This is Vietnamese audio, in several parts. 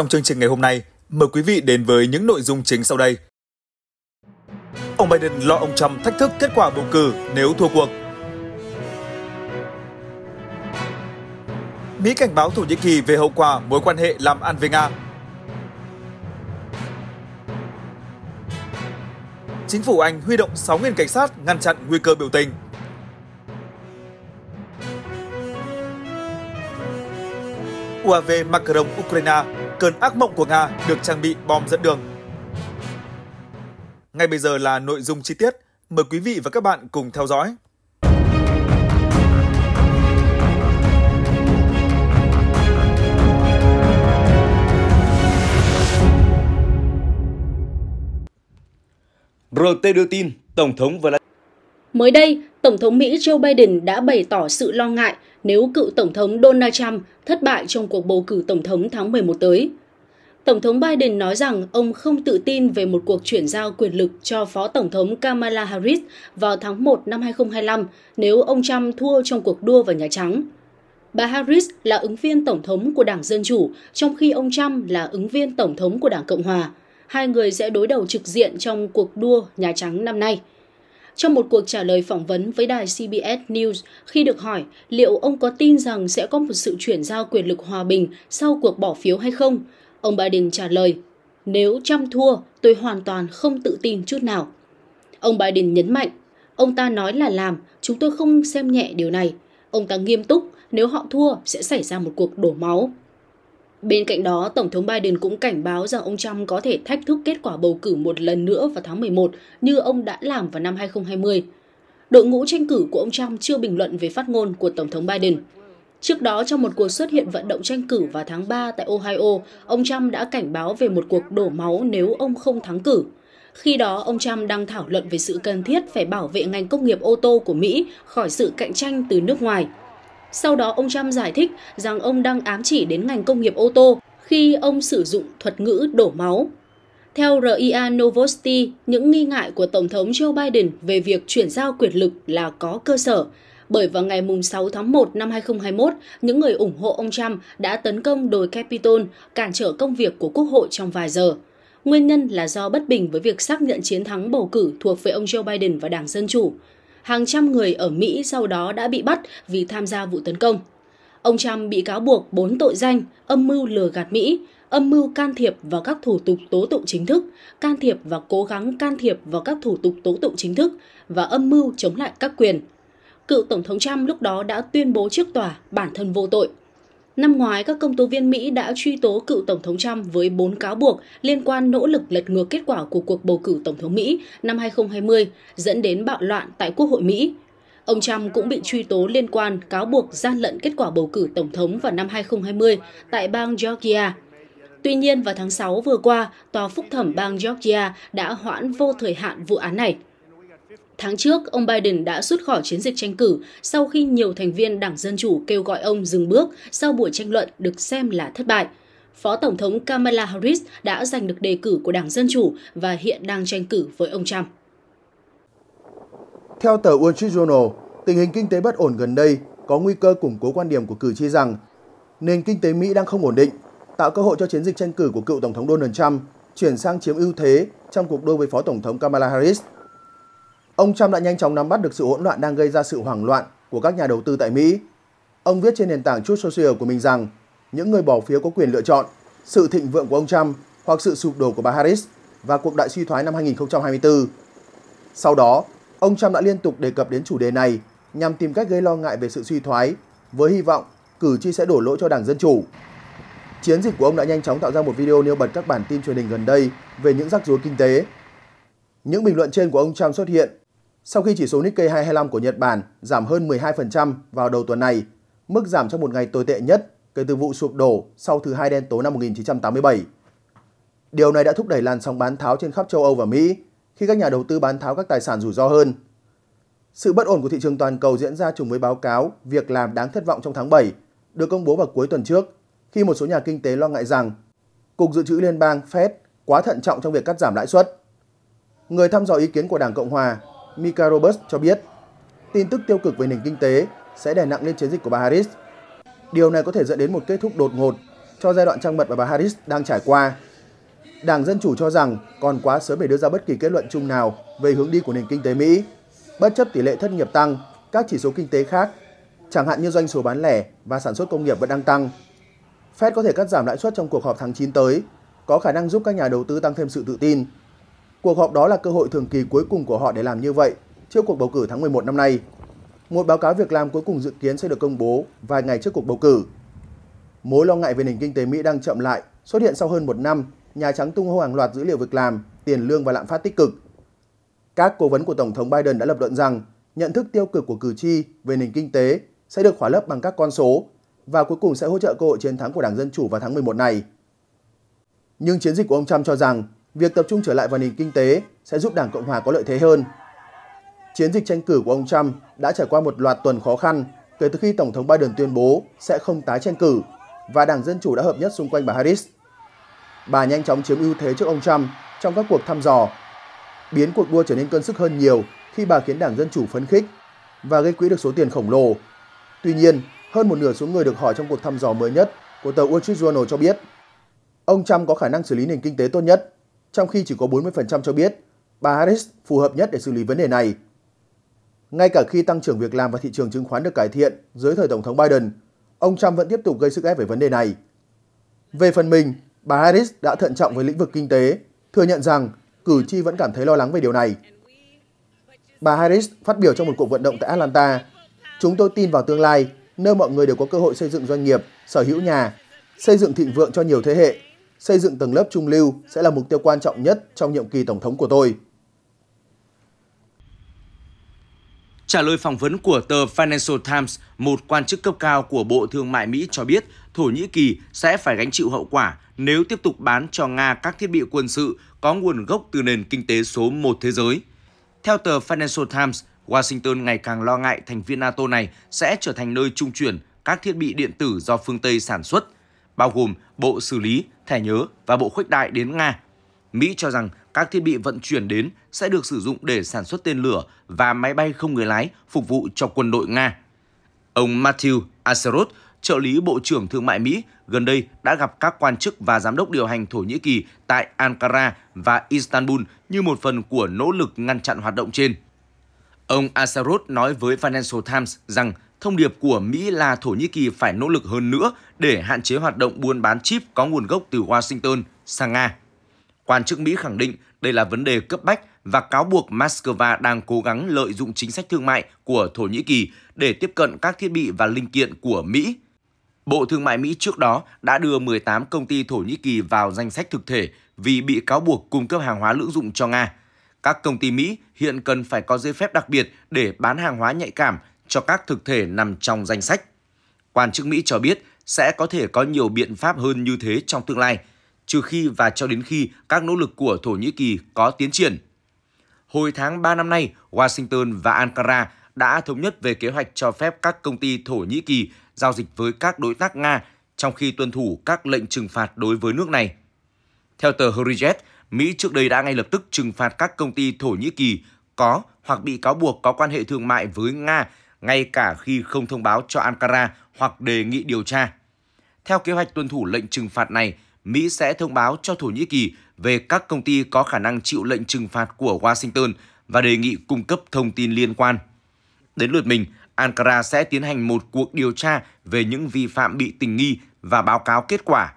Trong chương trình ngày hôm nay, mời quý vị đến với những nội dung chính sau đây. Ông Biden lo ông Trump thách thức kết quả bầu cử nếu thua cuộc. Mỹ cảnh báo Thổ Nhĩ Kỳ về hậu quả mối quan hệ làm ăn với Nga. Chính phủ Anh huy động 6.000 cảnh sát ngăn chặn nguy cơ biểu tình. UAV Macron Ukraine cơn ác mộng của Nga được trang bị bom dẫn đường. Ngay bây giờ là nội dung chi tiết, mời quý vị và các bạn cùng theo dõi. RT đưa tin, Tổng thống Vladimir Mới đây, Tổng thống Mỹ Joe Biden đã bày tỏ sự lo ngại nếu cựu Tổng thống Donald Trump thất bại trong cuộc bầu cử Tổng thống tháng 11 tới. Tổng thống Biden nói rằng ông không tự tin về một cuộc chuyển giao quyền lực cho Phó Tổng thống Kamala Harris vào tháng 1 năm 2025 nếu ông Trump thua trong cuộc đua vào Nhà Trắng. Bà Harris là ứng viên Tổng thống của Đảng Dân Chủ, trong khi ông Trump là ứng viên Tổng thống của Đảng Cộng Hòa. Hai người sẽ đối đầu trực diện trong cuộc đua Nhà Trắng năm nay – trong một cuộc trả lời phỏng vấn với đài CBS News, khi được hỏi liệu ông có tin rằng sẽ có một sự chuyển giao quyền lực hòa bình sau cuộc bỏ phiếu hay không, ông Biden trả lời, nếu Trump thua, tôi hoàn toàn không tự tin chút nào. Ông Biden nhấn mạnh, ông ta nói là làm, chúng tôi không xem nhẹ điều này. Ông ta nghiêm túc, nếu họ thua sẽ xảy ra một cuộc đổ máu. Bên cạnh đó, Tổng thống Biden cũng cảnh báo rằng ông Trump có thể thách thức kết quả bầu cử một lần nữa vào tháng 11 như ông đã làm vào năm 2020. Đội ngũ tranh cử của ông Trump chưa bình luận về phát ngôn của Tổng thống Biden. Trước đó, trong một cuộc xuất hiện vận động tranh cử vào tháng 3 tại Ohio, ông Trump đã cảnh báo về một cuộc đổ máu nếu ông không thắng cử. Khi đó, ông Trump đang thảo luận về sự cần thiết phải bảo vệ ngành công nghiệp ô tô của Mỹ khỏi sự cạnh tranh từ nước ngoài – sau đó ông Trump giải thích rằng ông đang ám chỉ đến ngành công nghiệp ô tô khi ông sử dụng thuật ngữ đổ máu. Theo RIA Novosti, những nghi ngại của Tổng thống Joe Biden về việc chuyển giao quyền lực là có cơ sở, bởi vào ngày 6 tháng 1 năm 2021, những người ủng hộ ông Trump đã tấn công đồi Capitol, cản trở công việc của Quốc hội trong vài giờ. Nguyên nhân là do bất bình với việc xác nhận chiến thắng bầu cử thuộc về ông Joe Biden và Đảng Dân Chủ hàng trăm người ở Mỹ sau đó đã bị bắt vì tham gia vụ tấn công. Ông Trump bị cáo buộc 4 tội danh âm mưu lừa gạt Mỹ, âm mưu can thiệp vào các thủ tục tố tụng chính thức, can thiệp và cố gắng can thiệp vào các thủ tục tố tụng chính thức và âm mưu chống lại các quyền. Cựu Tổng thống Trump lúc đó đã tuyên bố trước tòa bản thân vô tội. Năm ngoái, các công tố viên Mỹ đã truy tố cựu Tổng thống Trump với 4 cáo buộc liên quan nỗ lực lật ngược kết quả của cuộc bầu cử Tổng thống Mỹ năm 2020, dẫn đến bạo loạn tại Quốc hội Mỹ. Ông Trump cũng bị truy tố liên quan cáo buộc gian lận kết quả bầu cử Tổng thống vào năm 2020 tại bang Georgia. Tuy nhiên, vào tháng 6 vừa qua, Tòa Phúc thẩm bang Georgia đã hoãn vô thời hạn vụ án này. Tháng trước, ông Biden đã rút khỏi chiến dịch tranh cử sau khi nhiều thành viên Đảng Dân Chủ kêu gọi ông dừng bước sau buổi tranh luận được xem là thất bại. Phó Tổng thống Kamala Harris đã giành được đề cử của Đảng Dân Chủ và hiện đang tranh cử với ông Trump. Theo tờ Wall Street Journal, tình hình kinh tế bất ổn gần đây có nguy cơ củng cố quan điểm của cử tri rằng nền kinh tế Mỹ đang không ổn định, tạo cơ hội cho chiến dịch tranh cử của cựu Tổng thống Donald Trump chuyển sang chiếm ưu thế trong cuộc đua với Phó Tổng thống Kamala Harris – Ông Trump đã nhanh chóng nắm bắt được sự hỗn loạn đang gây ra sự hoảng loạn của các nhà đầu tư tại Mỹ. Ông viết trên nền tảng Truth Social của mình rằng những người bỏ phiếu có quyền lựa chọn sự thịnh vượng của ông Trump hoặc sự sụp đổ của bà Harris và cuộc đại suy thoái năm 2024. Sau đó, ông Trump đã liên tục đề cập đến chủ đề này nhằm tìm cách gây lo ngại về sự suy thoái với hy vọng cử tri sẽ đổ lỗi cho Đảng Dân Chủ. Chiến dịch của ông đã nhanh chóng tạo ra một video nêu bật các bản tin truyền hình gần đây về những rắc rối kinh tế. Những bình luận trên của ông Trump xuất hiện sau khi chỉ số Nikkei 225 của Nhật Bản giảm hơn 12% vào đầu tuần này, mức giảm trong một ngày tồi tệ nhất kể từ vụ sụp đổ sau thứ hai đen tối năm 1987. Điều này đã thúc đẩy làn sóng bán tháo trên khắp châu Âu và Mỹ khi các nhà đầu tư bán tháo các tài sản rủi ro hơn. Sự bất ổn của thị trường toàn cầu diễn ra trùng với báo cáo việc làm đáng thất vọng trong tháng 7 được công bố vào cuối tuần trước khi một số nhà kinh tế lo ngại rằng Cục Dự trữ Liên bang Fed quá thận trọng trong việc cắt giảm lãi suất. Người thăm dò ý kiến của Đảng Cộng Hòa Mika Roberts cho biết tin tức tiêu cực về nền kinh tế sẽ đè nặng lên chiến dịch của bà Harris. Điều này có thể dẫn đến một kết thúc đột ngột cho giai đoạn trăng mật mà bà Harris đang trải qua. Đảng Dân Chủ cho rằng còn quá sớm để đưa ra bất kỳ kết luận chung nào về hướng đi của nền kinh tế Mỹ. Bất chấp tỷ lệ thất nghiệp tăng, các chỉ số kinh tế khác, chẳng hạn như doanh số bán lẻ và sản xuất công nghiệp vẫn đang tăng. Fed có thể cắt giảm lãi suất trong cuộc họp tháng 9 tới, có khả năng giúp các nhà đầu tư tăng thêm sự tự tin Cuộc họp đó là cơ hội thường kỳ cuối cùng của họ để làm như vậy trước cuộc bầu cử tháng 11 năm nay. Một báo cáo việc làm cuối cùng dự kiến sẽ được công bố vài ngày trước cuộc bầu cử. Mối lo ngại về nền kinh tế Mỹ đang chậm lại xuất hiện sau hơn một năm, Nhà Trắng tung hô hàng loạt dữ liệu việc làm, tiền lương và lạm phát tích cực. Các cố vấn của Tổng thống Biden đã lập luận rằng nhận thức tiêu cực của cử tri về nền kinh tế sẽ được khỏa lấp bằng các con số và cuối cùng sẽ hỗ trợ cơ hội chiến thắng của Đảng Dân Chủ vào tháng 11 này. Nhưng chiến dịch của ông Trump cho rằng việc tập trung trở lại vào nền kinh tế sẽ giúp Đảng Cộng hòa có lợi thế hơn. Chiến dịch tranh cử của ông Trump đã trải qua một loạt tuần khó khăn kể từ khi Tổng thống Biden tuyên bố sẽ không tái tranh cử và Đảng Dân Chủ đã hợp nhất xung quanh bà Harris. Bà nhanh chóng chiếm ưu thế trước ông Trump trong các cuộc thăm dò, biến cuộc đua trở nên cân sức hơn nhiều khi bà khiến Đảng Dân Chủ phấn khích và gây quỹ được số tiền khổng lồ. Tuy nhiên, hơn một nửa số người được hỏi trong cuộc thăm dò mới nhất của tờ Wall Street Journal cho biết ông Trump có khả năng xử lý nền kinh tế tốt nhất trong khi chỉ có 40% cho biết bà Harris phù hợp nhất để xử lý vấn đề này. Ngay cả khi tăng trưởng việc làm và thị trường chứng khoán được cải thiện dưới thời Tổng thống Biden, ông Trump vẫn tiếp tục gây sức ép về vấn đề này. Về phần mình, bà Harris đã thận trọng với lĩnh vực kinh tế, thừa nhận rằng cử tri vẫn cảm thấy lo lắng về điều này. Bà Harris phát biểu trong một cuộc vận động tại Atlanta, Chúng tôi tin vào tương lai, nơi mọi người đều có cơ hội xây dựng doanh nghiệp, sở hữu nhà, xây dựng thịnh vượng cho nhiều thế hệ xây dựng tầng lớp trung lưu sẽ là mục tiêu quan trọng nhất trong nhiệm kỳ tổng thống của tôi. Trả lời phỏng vấn của tờ Financial Times, một quan chức cấp cao của Bộ Thương mại Mỹ cho biết Thổ Nhĩ Kỳ sẽ phải gánh chịu hậu quả nếu tiếp tục bán cho Nga các thiết bị quân sự có nguồn gốc từ nền kinh tế số một thế giới. Theo tờ Financial Times, Washington ngày càng lo ngại thành viên NATO này sẽ trở thành nơi trung chuyển các thiết bị điện tử do phương Tây sản xuất – bao gồm bộ xử lý, thẻ nhớ và bộ khuếch đại đến Nga. Mỹ cho rằng các thiết bị vận chuyển đến sẽ được sử dụng để sản xuất tên lửa và máy bay không người lái phục vụ cho quân đội Nga. Ông Matthew Aseroth, trợ lý Bộ trưởng Thương mại Mỹ, gần đây đã gặp các quan chức và giám đốc điều hành Thổ Nhĩ Kỳ tại Ankara và Istanbul như một phần của nỗ lực ngăn chặn hoạt động trên. Ông Asaroth nói với Financial Times rằng thông điệp của Mỹ là Thổ Nhĩ Kỳ phải nỗ lực hơn nữa để hạn chế hoạt động buôn bán chip có nguồn gốc từ Washington sang Nga. Quan chức Mỹ khẳng định đây là vấn đề cấp bách và cáo buộc Moscow đang cố gắng lợi dụng chính sách thương mại của Thổ Nhĩ Kỳ để tiếp cận các thiết bị và linh kiện của Mỹ. Bộ Thương mại Mỹ trước đó đã đưa 18 công ty Thổ Nhĩ Kỳ vào danh sách thực thể vì bị cáo buộc cung cấp hàng hóa lưỡng dụng cho Nga. Các công ty Mỹ hiện cần phải có giấy phép đặc biệt để bán hàng hóa nhạy cảm cho các thực thể nằm trong danh sách. Quan chức Mỹ cho biết sẽ có thể có nhiều biện pháp hơn như thế trong tương lai, trừ khi và cho đến khi các nỗ lực của Thổ Nhĩ Kỳ có tiến triển. Hồi tháng 3 năm nay, Washington và Ankara đã thống nhất về kế hoạch cho phép các công ty Thổ Nhĩ Kỳ giao dịch với các đối tác Nga trong khi tuân thủ các lệnh trừng phạt đối với nước này. Theo tờ Herijet, Mỹ trước đây đã ngay lập tức trừng phạt các công ty Thổ Nhĩ Kỳ có hoặc bị cáo buộc có quan hệ thương mại với Nga ngay cả khi không thông báo cho Ankara hoặc đề nghị điều tra. Theo kế hoạch tuân thủ lệnh trừng phạt này, Mỹ sẽ thông báo cho Thổ Nhĩ Kỳ về các công ty có khả năng chịu lệnh trừng phạt của Washington và đề nghị cung cấp thông tin liên quan. Đến lượt mình, Ankara sẽ tiến hành một cuộc điều tra về những vi phạm bị tình nghi và báo cáo kết quả.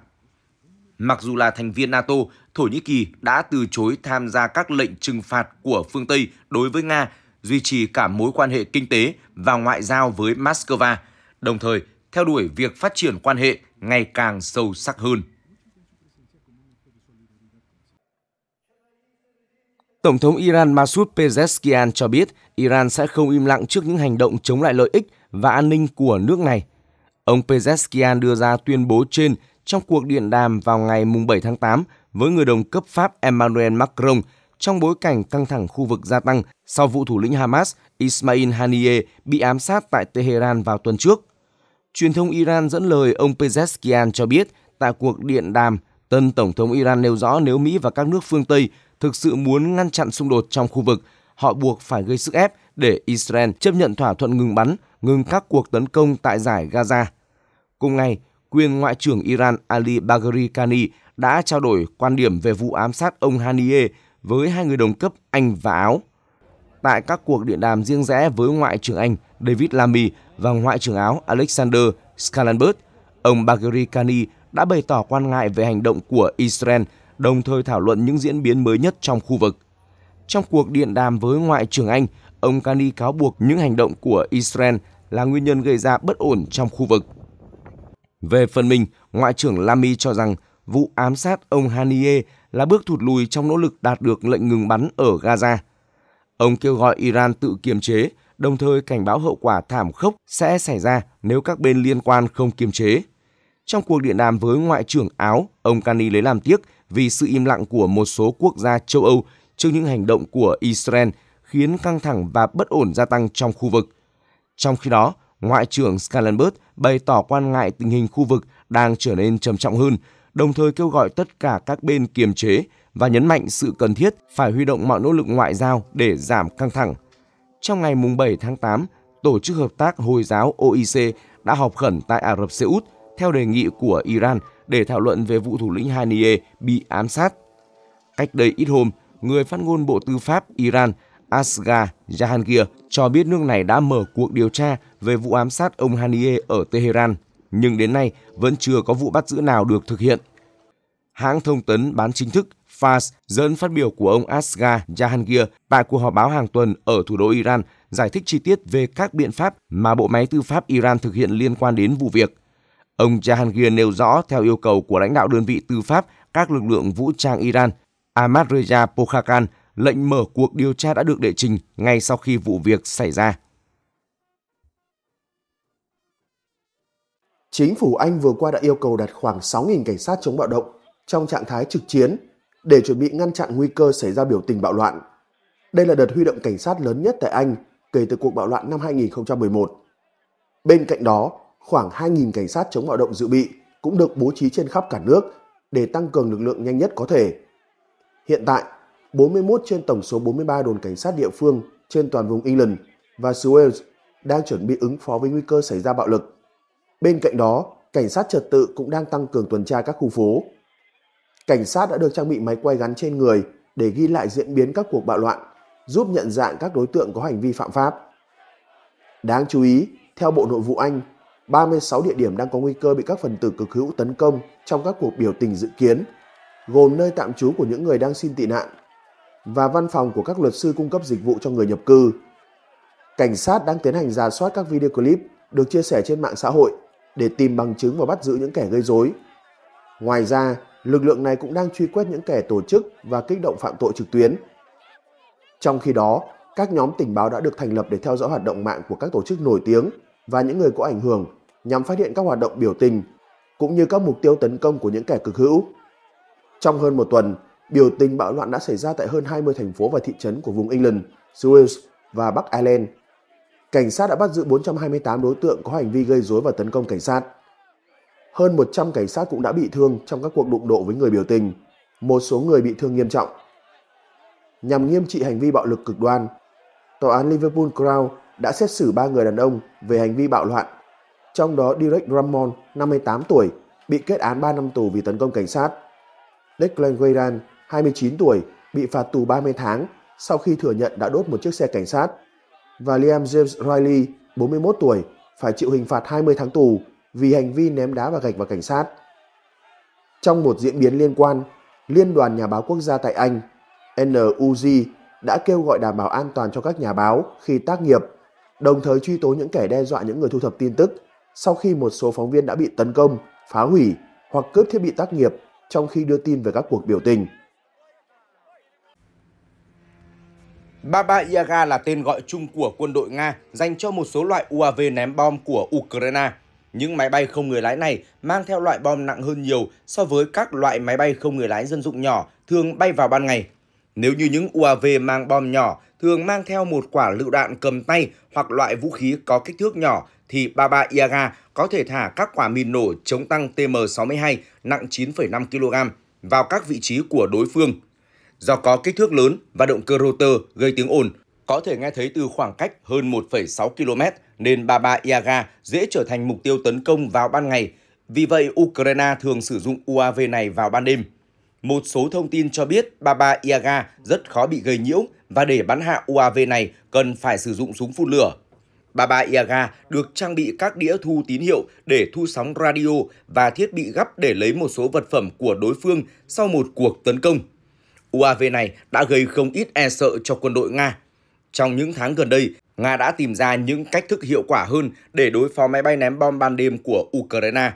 Mặc dù là thành viên NATO, Thổ Nhĩ Kỳ đã từ chối tham gia các lệnh trừng phạt của phương Tây đối với Nga duy trì cả mối quan hệ kinh tế và ngoại giao với Moscow, đồng thời theo đuổi việc phát triển quan hệ ngày càng sâu sắc hơn. Tổng thống Iran Masoud Pezeshkian cho biết Iran sẽ không im lặng trước những hành động chống lại lợi ích và an ninh của nước này. Ông Pezeshkian đưa ra tuyên bố trên trong cuộc điện đàm vào ngày 7 tháng 8 với người đồng cấp Pháp Emmanuel Macron – trong bối cảnh căng thẳng khu vực gia tăng sau vụ thủ lĩnh Hamas Ismail Haniyeh bị ám sát tại Tehran vào tuần trước. Truyền thông Iran dẫn lời ông Pezeshkian cho biết tại cuộc điện đàm, tân Tổng thống Iran nêu rõ nếu Mỹ và các nước phương Tây thực sự muốn ngăn chặn xung đột trong khu vực, họ buộc phải gây sức ép để Israel chấp nhận thỏa thuận ngừng bắn, ngừng các cuộc tấn công tại giải Gaza. Cùng ngày, quyền Ngoại trưởng Iran Ali Bagheri Kani đã trao đổi quan điểm về vụ ám sát ông Haniyeh với hai người đồng cấp Anh và Áo. Tại các cuộc điện đàm riêng rẽ với Ngoại trưởng Anh David Lammy và Ngoại trưởng Áo Alexander Scalanbert, ông Bagheri Kani đã bày tỏ quan ngại về hành động của Israel, đồng thời thảo luận những diễn biến mới nhất trong khu vực. Trong cuộc điện đàm với Ngoại trưởng Anh, ông Kani cáo buộc những hành động của Israel là nguyên nhân gây ra bất ổn trong khu vực. Về phần mình, Ngoại trưởng Lamy cho rằng vụ ám sát ông Haniye là bước thụt lùi trong nỗ lực đạt được lệnh ngừng bắn ở Gaza. Ông kêu gọi Iran tự kiềm chế, đồng thời cảnh báo hậu quả thảm khốc sẽ xảy ra nếu các bên liên quan không kiềm chế. Trong cuộc điện đàm với Ngoại trưởng Áo, ông Kani lấy làm tiếc vì sự im lặng của một số quốc gia châu Âu trước những hành động của Israel khiến căng thẳng và bất ổn gia tăng trong khu vực. Trong khi đó, Ngoại trưởng Scalenberg bày tỏ quan ngại tình hình khu vực đang trở nên trầm trọng hơn đồng thời kêu gọi tất cả các bên kiềm chế và nhấn mạnh sự cần thiết phải huy động mọi nỗ lực ngoại giao để giảm căng thẳng. Trong ngày 7 tháng 8, Tổ chức Hợp tác Hồi giáo OIC đã họp khẩn tại Ả Rập Xê Út theo đề nghị của Iran để thảo luận về vụ thủ lĩnh Haniyeh bị ám sát. Cách đây ít hôm, người phát ngôn Bộ Tư pháp Iran Asghar Jahangir cho biết nước này đã mở cuộc điều tra về vụ ám sát ông Haniyeh ở Tehran nhưng đến nay vẫn chưa có vụ bắt giữ nào được thực hiện. Hãng thông tấn bán chính thức Fars dẫn phát biểu của ông Asghar Jahangir tại cuộc họp báo hàng tuần ở thủ đô Iran giải thích chi tiết về các biện pháp mà bộ máy tư pháp Iran thực hiện liên quan đến vụ việc. Ông Jahangir nêu rõ theo yêu cầu của lãnh đạo đơn vị tư pháp các lực lượng vũ trang Iran, Ahmad Reza Pokhakan lệnh mở cuộc điều tra đã được đệ trình ngay sau khi vụ việc xảy ra. Chính phủ Anh vừa qua đã yêu cầu đặt khoảng 6.000 cảnh sát chống bạo động trong trạng thái trực chiến để chuẩn bị ngăn chặn nguy cơ xảy ra biểu tình bạo loạn. Đây là đợt huy động cảnh sát lớn nhất tại Anh kể từ cuộc bạo loạn năm 2011. Bên cạnh đó, khoảng 2.000 cảnh sát chống bạo động dự bị cũng được bố trí trên khắp cả nước để tăng cường lực lượng nhanh nhất có thể. Hiện tại, 41 trên tổng số 43 đồn cảnh sát địa phương trên toàn vùng England và xứ Wales đang chuẩn bị ứng phó với nguy cơ xảy ra bạo lực Bên cạnh đó, cảnh sát trật tự cũng đang tăng cường tuần tra các khu phố. Cảnh sát đã được trang bị máy quay gắn trên người để ghi lại diễn biến các cuộc bạo loạn, giúp nhận dạng các đối tượng có hành vi phạm pháp. Đáng chú ý, theo Bộ Nội vụ Anh, 36 địa điểm đang có nguy cơ bị các phần tử cực hữu tấn công trong các cuộc biểu tình dự kiến, gồm nơi tạm trú của những người đang xin tị nạn và văn phòng của các luật sư cung cấp dịch vụ cho người nhập cư. Cảnh sát đang tiến hành giả soát các video clip được chia sẻ trên mạng xã hội để tìm bằng chứng và bắt giữ những kẻ gây rối. Ngoài ra, lực lượng này cũng đang truy quét những kẻ tổ chức và kích động phạm tội trực tuyến. Trong khi đó, các nhóm tình báo đã được thành lập để theo dõi hoạt động mạng của các tổ chức nổi tiếng và những người có ảnh hưởng nhằm phát hiện các hoạt động biểu tình cũng như các mục tiêu tấn công của những kẻ cực hữu. Trong hơn một tuần, biểu tình bạo loạn đã xảy ra tại hơn 20 thành phố và thị trấn của vùng England, Wales và Bắc Ireland cảnh sát đã bắt giữ 428 đối tượng có hành vi gây rối và tấn công cảnh sát. Hơn 100 cảnh sát cũng đã bị thương trong các cuộc đụng độ với người biểu tình, một số người bị thương nghiêm trọng. Nhằm nghiêm trị hành vi bạo lực cực đoan, tòa án Liverpool Crown đã xét xử 3 người đàn ông về hành vi bạo loạn, trong đó Derek Ramon, 58 tuổi, bị kết án 3 năm tù vì tấn công cảnh sát. Declan Gueran, 29 tuổi, bị phạt tù 30 tháng sau khi thừa nhận đã đốt một chiếc xe cảnh sát và Liam James Riley, 41 tuổi, phải chịu hình phạt 20 tháng tù vì hành vi ném đá và gạch vào cảnh sát. Trong một diễn biến liên quan, Liên đoàn Nhà báo Quốc gia tại Anh, NUG, đã kêu gọi đảm bảo an toàn cho các nhà báo khi tác nghiệp, đồng thời truy tố những kẻ đe dọa những người thu thập tin tức sau khi một số phóng viên đã bị tấn công, phá hủy hoặc cướp thiết bị tác nghiệp trong khi đưa tin về các cuộc biểu tình. Baba Yaga là tên gọi chung của quân đội Nga dành cho một số loại UAV ném bom của Ukraine. Những máy bay không người lái này mang theo loại bom nặng hơn nhiều so với các loại máy bay không người lái dân dụng nhỏ thường bay vào ban ngày. Nếu như những UAV mang bom nhỏ thường mang theo một quả lựu đạn cầm tay hoặc loại vũ khí có kích thước nhỏ thì Baba Yaga có thể thả các quả mìn nổ chống tăng TM62 nặng 9,5 kg vào các vị trí của đối phương Do có kích thước lớn và động cơ rotor gây tiếng ồn, có thể nghe thấy từ khoảng cách hơn 1,6 km nên Baba Yaga dễ trở thành mục tiêu tấn công vào ban ngày. Vì vậy, Ukraine thường sử dụng UAV này vào ban đêm. Một số thông tin cho biết Baba Yaga rất khó bị gây nhiễu và để bắn hạ UAV này cần phải sử dụng súng phun lửa. Baba Yaga được trang bị các đĩa thu tín hiệu để thu sóng radio và thiết bị gấp để lấy một số vật phẩm của đối phương sau một cuộc tấn công. UAV này đã gây không ít e sợ cho quân đội Nga. Trong những tháng gần đây, Nga đã tìm ra những cách thức hiệu quả hơn để đối phó máy bay ném bom ban đêm của Ukraine.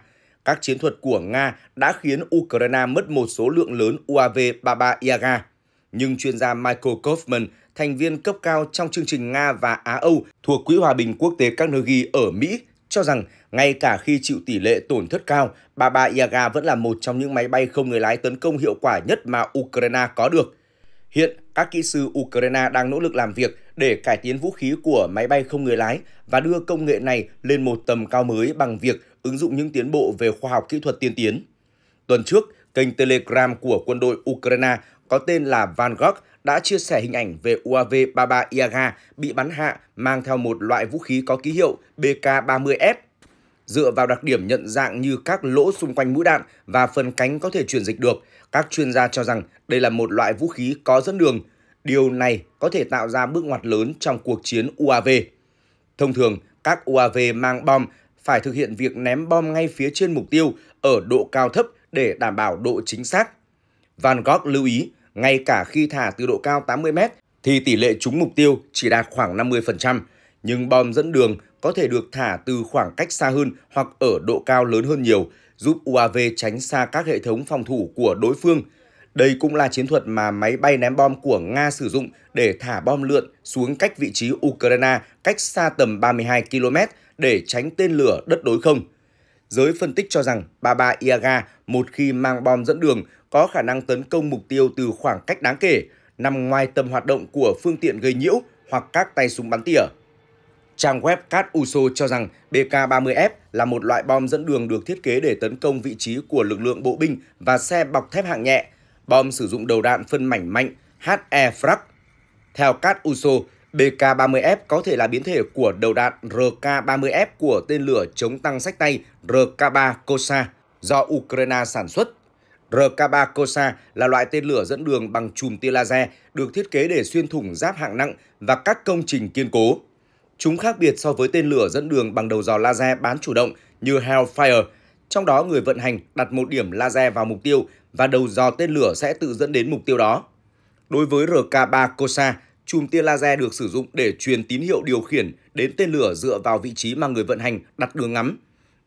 Các chiến thuật của Nga đã khiến Ukraine mất một số lượng lớn UAV-33 Yaga. Nhưng chuyên gia Michael Kaufman, thành viên cấp cao trong chương trình Nga và Á-Âu thuộc Quỹ Hòa bình Quốc tế Carnegie ở Mỹ cho rằng ngay cả khi chịu tỷ lệ tổn thất cao, bà bà Iaga vẫn là một trong những máy bay không người lái tấn công hiệu quả nhất mà Ukraine có được. Hiện, các kỹ sư Ukraine đang nỗ lực làm việc để cải tiến vũ khí của máy bay không người lái và đưa công nghệ này lên một tầm cao mới bằng việc ứng dụng những tiến bộ về khoa học kỹ thuật tiên tiến. Tuần trước, kênh Telegram của quân đội Ukraine có tên là Vanguard đã chia sẻ hình ảnh về UAV 33 Iaga bị bắn hạ mang theo một loại vũ khí có ký hiệu BK-30F. Dựa vào đặc điểm nhận dạng như các lỗ xung quanh mũi đạn và phần cánh có thể chuyển dịch được, các chuyên gia cho rằng đây là một loại vũ khí có dẫn đường. Điều này có thể tạo ra bước ngoặt lớn trong cuộc chiến UAV. Thông thường, các UAV mang bom phải thực hiện việc ném bom ngay phía trên mục tiêu ở độ cao thấp để đảm bảo độ chính xác. Van Gogh lưu ý, ngay cả khi thả từ độ cao 80 mét thì tỷ lệ trúng mục tiêu chỉ đạt khoảng 50%, nhưng bom dẫn đường có thể được thả từ khoảng cách xa hơn hoặc ở độ cao lớn hơn nhiều, giúp UAV tránh xa các hệ thống phòng thủ của đối phương. Đây cũng là chiến thuật mà máy bay ném bom của Nga sử dụng để thả bom lượn xuống cách vị trí Ukraine cách xa tầm 32 km để tránh tên lửa đất đối không. Giới phân tích cho rằng Ba Ba một khi mang bom dẫn đường có khả năng tấn công mục tiêu từ khoảng cách đáng kể, nằm ngoài tầm hoạt động của phương tiện gây nhiễu hoặc các tay súng bắn tỉa. Trang web Cat Uso cho rằng BK-30F là một loại bom dẫn đường được thiết kế để tấn công vị trí của lực lượng bộ binh và xe bọc thép hạng nhẹ. Bom sử dụng đầu đạn phân mảnh mạnh HE Frag. Theo Cat Uso, BK-30F có thể là biến thể của đầu đạn RK-30F của tên lửa chống tăng sách tay RK-3 Kosa do Ukraine sản xuất. RK-3 Kosa là loại tên lửa dẫn đường bằng chùm tia laser được thiết kế để xuyên thủng giáp hạng nặng và các công trình kiên cố. Chúng khác biệt so với tên lửa dẫn đường bằng đầu dò laser bán chủ động như Hellfire, trong đó người vận hành đặt một điểm laser vào mục tiêu và đầu dò tên lửa sẽ tự dẫn đến mục tiêu đó. Đối với RK-3 Kosa, chùm tia laser được sử dụng để truyền tín hiệu điều khiển đến tên lửa dựa vào vị trí mà người vận hành đặt đường ngắm.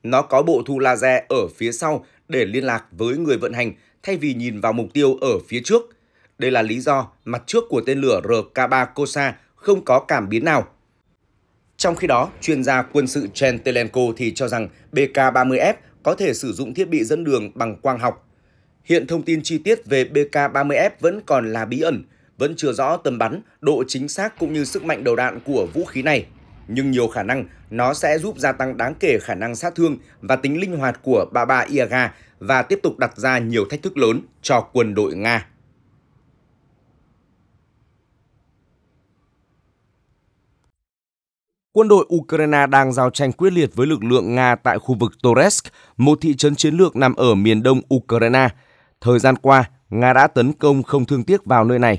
Nó có bộ thu laser ở phía sau để liên lạc với người vận hành thay vì nhìn vào mục tiêu ở phía trước. Đây là lý do mặt trước của tên lửa RK-3 Kosa không có cảm biến nào. Trong khi đó, chuyên gia quân sự Chen Telenko thì cho rằng BK-30F có thể sử dụng thiết bị dẫn đường bằng quang học. Hiện thông tin chi tiết về BK-30F vẫn còn là bí ẩn, vẫn chưa rõ tầm bắn, độ chính xác cũng như sức mạnh đầu đạn của vũ khí này. Nhưng nhiều khả năng nó sẽ giúp gia tăng đáng kể khả năng sát thương và tính linh hoạt của Baba Yaga và tiếp tục đặt ra nhiều thách thức lớn cho quân đội Nga. Quân đội Ukraine đang giao tranh quyết liệt với lực lượng Nga tại khu vực Toresk, một thị trấn chiến lược nằm ở miền đông Ukraine. Thời gian qua, Nga đã tấn công không thương tiếc vào nơi này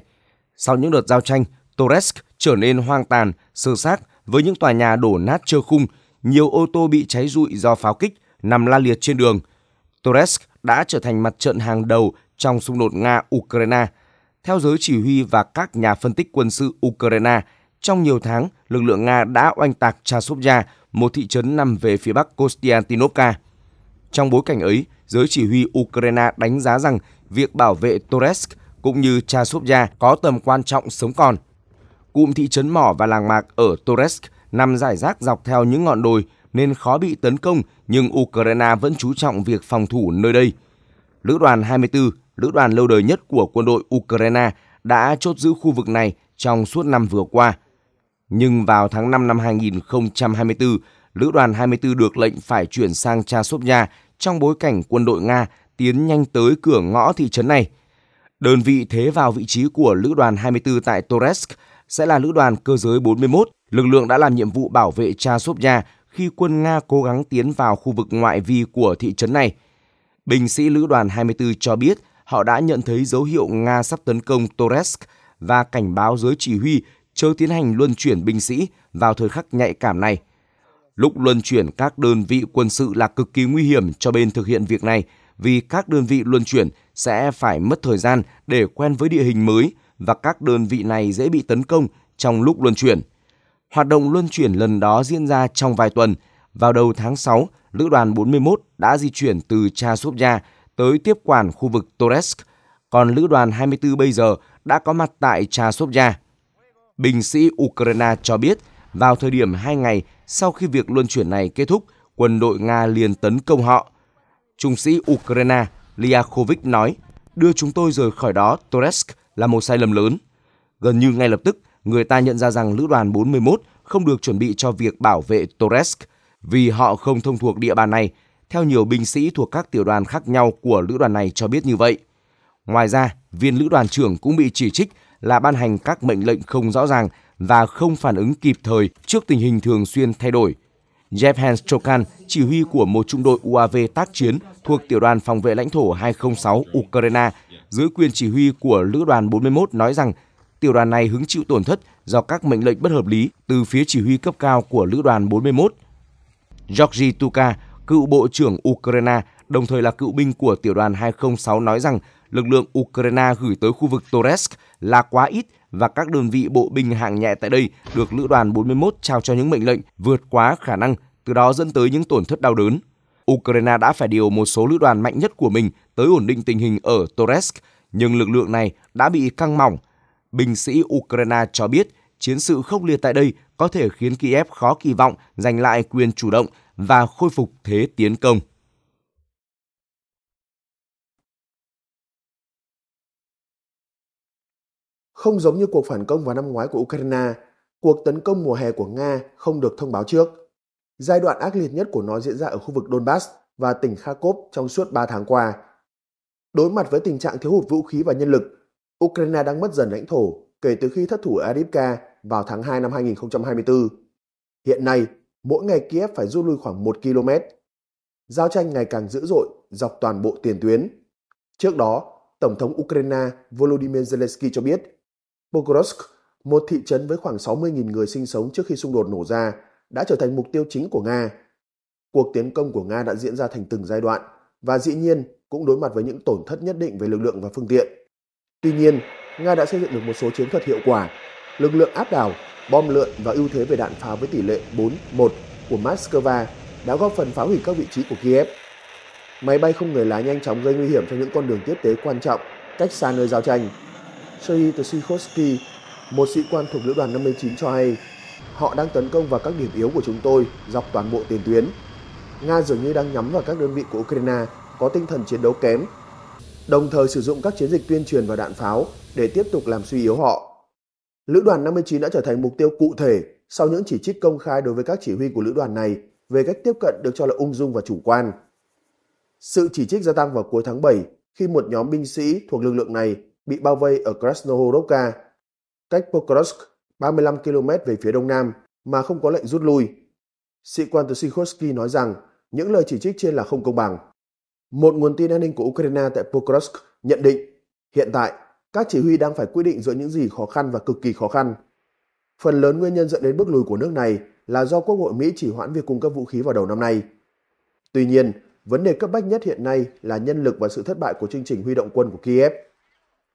sau những đợt giao tranh, Torres trở nên hoang tàn, sơ xác với những tòa nhà đổ nát trơ khung, nhiều ô tô bị cháy rụi do pháo kích nằm la liệt trên đường. Torres đã trở thành mặt trận hàng đầu trong xung đột Nga-Ukraine. Theo giới chỉ huy và các nhà phân tích quân sự Ukraine, trong nhiều tháng, lực lượng Nga đã oanh tạc Chasovya, một thị trấn nằm về phía bắc Konstantinovka. Trong bối cảnh ấy, giới chỉ huy Ukraine đánh giá rằng việc bảo vệ Toretsk cũng như Cha Súp Gia có tầm quan trọng sống còn. Cụm thị trấn mỏ và làng mạc ở Toresk nằm rải rác dọc theo những ngọn đồi nên khó bị tấn công nhưng Ukraine vẫn chú trọng việc phòng thủ nơi đây. Lữ đoàn 24, lữ đoàn lâu đời nhất của quân đội Ukraine đã chốt giữ khu vực này trong suốt năm vừa qua. Nhưng vào tháng 5 năm 2024, lữ đoàn 24 được lệnh phải chuyển sang cha sốp Chasovia trong bối cảnh quân đội Nga tiến nhanh tới cửa ngõ thị trấn này – Đơn vị thế vào vị trí của lữ đoàn 24 tại Toresk sẽ là lữ đoàn cơ giới 41. Lực lượng đã làm nhiệm vụ bảo vệ Chasovya khi quân Nga cố gắng tiến vào khu vực ngoại vi của thị trấn này. Binh sĩ lữ đoàn 24 cho biết họ đã nhận thấy dấu hiệu Nga sắp tấn công Toresk và cảnh báo giới chỉ huy chờ tiến hành luân chuyển binh sĩ vào thời khắc nhạy cảm này. Lúc luân chuyển các đơn vị quân sự là cực kỳ nguy hiểm cho bên thực hiện việc này – vì các đơn vị luân chuyển sẽ phải mất thời gian để quen với địa hình mới và các đơn vị này dễ bị tấn công trong lúc luân chuyển. Hoạt động luân chuyển lần đó diễn ra trong vài tuần. Vào đầu tháng 6, Lữ đoàn 41 đã di chuyển từ Chasovya tới tiếp quản khu vực Toresk, còn Lữ đoàn 24 bây giờ đã có mặt tại Chasovya. Binh sĩ Ukraine cho biết, vào thời điểm 2 ngày sau khi việc luân chuyển này kết thúc, quân đội Nga liền tấn công họ – Trung sĩ Ukraine Liakovic nói, đưa chúng tôi rời khỏi đó Toresk là một sai lầm lớn. Gần như ngay lập tức, người ta nhận ra rằng lữ đoàn 41 không được chuẩn bị cho việc bảo vệ Toresk vì họ không thông thuộc địa bàn này, theo nhiều binh sĩ thuộc các tiểu đoàn khác nhau của lữ đoàn này cho biết như vậy. Ngoài ra, viên lữ đoàn trưởng cũng bị chỉ trích là ban hành các mệnh lệnh không rõ ràng và không phản ứng kịp thời trước tình hình thường xuyên thay đổi Jeff-Hans Chokan, chỉ huy của một trung đội UAV tác chiến thuộc tiểu đoàn phòng vệ lãnh thổ 206 Ukraine, dưới quyền chỉ huy của Lữ đoàn 41 nói rằng tiểu đoàn này hứng chịu tổn thất do các mệnh lệnh bất hợp lý từ phía chỉ huy cấp cao của Lữ đoàn 41. Georgi Tuka, cựu bộ trưởng Ukraine, đồng thời là cựu binh của tiểu đoàn 206 nói rằng lực lượng Ukraine gửi tới khu vực Toresk là quá ít và các đơn vị bộ binh hạng nhẹ tại đây được Lữ đoàn 41 trao cho những mệnh lệnh vượt quá khả năng, từ đó dẫn tới những tổn thất đau đớn. Ukraine đã phải điều một số lữ đoàn mạnh nhất của mình tới ổn định tình hình ở Toresk, nhưng lực lượng này đã bị căng mỏng. Binh sĩ Ukraine cho biết chiến sự khốc liệt tại đây có thể khiến Kiev khó kỳ vọng giành lại quyền chủ động và khôi phục thế tiến công. Không giống như cuộc phản công vào năm ngoái của Ukraine, cuộc tấn công mùa hè của Nga không được thông báo trước. Giai đoạn ác liệt nhất của nó diễn ra ở khu vực Donbass và tỉnh Kharkov trong suốt 3 tháng qua. Đối mặt với tình trạng thiếu hụt vũ khí và nhân lực, Ukraine đang mất dần lãnh thổ kể từ khi thất thủ Adivka vào tháng 2 năm 2024. Hiện nay, mỗi ngày Kiev phải rút lui khoảng 1 km. Giao tranh ngày càng dữ dội dọc toàn bộ tiền tuyến. Trước đó, Tổng thống Ukraine Volodymyr Zelensky cho biết Pokrovsk, một thị trấn với khoảng 60.000 người sinh sống trước khi xung đột nổ ra, đã trở thành mục tiêu chính của Nga. Cuộc tiến công của Nga đã diễn ra thành từng giai đoạn và dĩ nhiên cũng đối mặt với những tổn thất nhất định về lực lượng và phương tiện. Tuy nhiên, Nga đã xây dựng được một số chiến thuật hiệu quả, lực lượng áp đảo, bom lượn và ưu thế về đạn pháo với tỷ lệ 4-1 của Moscow đã góp phần phá hủy các vị trí của Kiev. Máy bay không người lái nhanh chóng gây nguy hiểm cho những con đường tiếp tế quan trọng cách xa nơi giao tranh Sergei Tsikhosky, một sĩ quan thuộc lữ đoàn 59 cho hay, họ đang tấn công vào các điểm yếu của chúng tôi dọc toàn bộ tiền tuyến. Nga dường như đang nhắm vào các đơn vị của Ukraine có tinh thần chiến đấu kém, đồng thời sử dụng các chiến dịch tuyên truyền và đạn pháo để tiếp tục làm suy yếu họ. Lữ đoàn 59 đã trở thành mục tiêu cụ thể sau những chỉ trích công khai đối với các chỉ huy của lữ đoàn này về cách tiếp cận được cho là ung dung và chủ quan. Sự chỉ trích gia tăng vào cuối tháng 7 khi một nhóm binh sĩ thuộc lực lượng này bị bao vây ở Krasnohorovka, cách Pokrovsk 35 km về phía đông nam mà không có lệnh rút lui. Sĩ quan từ Sikorsky nói rằng những lời chỉ trích trên là không công bằng. Một nguồn tin an ninh của Ukraine tại Pokrovsk nhận định hiện tại các chỉ huy đang phải quyết định giữa những gì khó khăn và cực kỳ khó khăn. Phần lớn nguyên nhân dẫn đến bước lùi của nước này là do Quốc hội Mỹ chỉ hoãn việc cung cấp vũ khí vào đầu năm nay. Tuy nhiên, vấn đề cấp bách nhất hiện nay là nhân lực và sự thất bại của chương trình huy động quân của Kiev.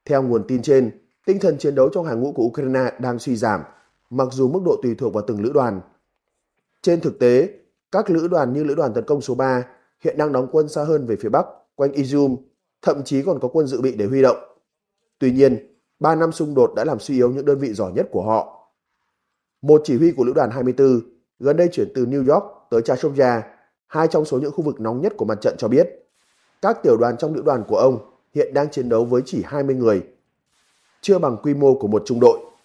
Theo nguồn tin trên, tinh thần chiến đấu trong hàng ngũ của Ukraine đang suy giảm, mặc dù mức độ tùy thuộc vào từng lữ đoàn. Trên thực tế, các lữ đoàn như lữ đoàn tấn công số 3 hiện đang đóng quân xa hơn về phía Bắc, quanh Izum, thậm chí còn có quân dự bị để huy động. Tuy nhiên, 3 năm xung đột đã làm suy yếu những đơn vị giỏi nhất của họ. Một chỉ huy của lữ đoàn 24 gần đây chuyển từ New York tới Chashovia, hai trong số những khu vực nóng nhất của mặt trận cho biết. Các tiểu đoàn trong lữ đoàn của ông hiện đang chiến đấu với chỉ 20 người, chưa bằng quy mô của một trung đội.